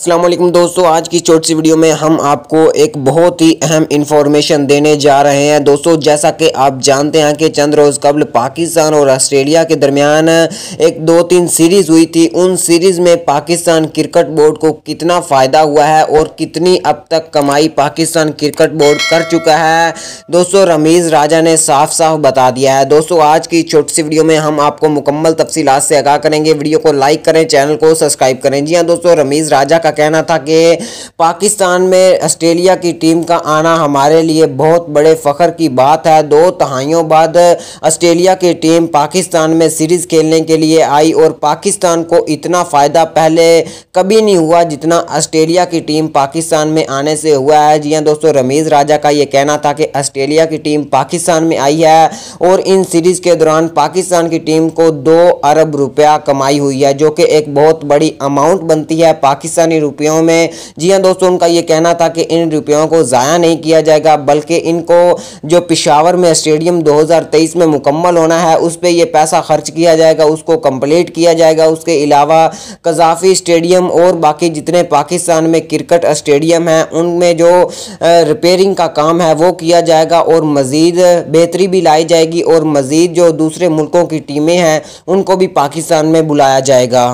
असलम दोस्तों आज की छोटी सी वीडियो में हम आपको एक बहुत ही अहम इन्फॉर्मेशन देने जा रहे हैं दोस्तों जैसा कि आप जानते हैं कि चंद रोज़ कबल पाकिस्तान और ऑस्ट्रेलिया के दरमियान एक दो तीन सीरीज़ हुई थी उन सीरीज़ में पाकिस्तान क्रिकेट बोर्ड को कितना फ़ायदा हुआ है और कितनी अब तक कमाई पाकिस्तान क्रिकेट बोर्ड कर चुका है दोस्तों रमीज़ राजा ने साफ साफ बता दिया है दोस्तों आज की छोटी सी वीडियो में हम आपको मुकम्मल तफसीत से आगाह करेंगे वीडियो को लाइक करें चैनल को सब्सक्राइब करें जी हाँ दोस्तों रमीज़ राजा का का कहना था कि पाकिस्तान में ऑस्ट्रेलिया की टीम का आना हमारे लिए बहुत बड़े फ़ख्र की बात है दो तहाइयों बाद ऑस्ट्रेलिया की टीम पाकिस्तान में सीरीज़ खेलने के लिए आई और पाकिस्तान को इतना फ़ायदा पहले कभी नहीं हुआ जितना ऑस्ट्रेलिया की टीम पाकिस्तान में आने से हुआ है जी हाँ दोस्तों रमीज़ राजा का ये कहना था कि ऑस्ट्रेलिया की टीम पाकिस्तान में आई है और इन सीरीज़ के दौरान पाकिस्तान की टीम को दो अरब रुपया कमाई हुई है जो कि एक बहुत बड़ी अमाउंट बनती है पाकिस्तान पाकिस्तानी रुपयों में जी हाँ दोस्तों उनका ये कहना था कि इन रुपयों को ज़ाया नहीं किया जाएगा बल्कि इनको जो पिशावर में स्टेडियम 2023 में मुकम्मल होना है उस पर यह पैसा खर्च किया जाएगा उसको कम्प्लीट किया जाएगा उसके अलावा कजाफी स्टेडियम और बाकी जितने पाकिस्तान में क्रिकेट स्टेडियम हैं उनमें जो रिपेयरिंग का काम है वो किया जाएगा और मज़ीद बेहतरी भी लाई जाएगी और मज़ीद जो दूसरे मुल्कों की टीमें हैं उनको भी पाकिस्तान में बुलाया जाएगा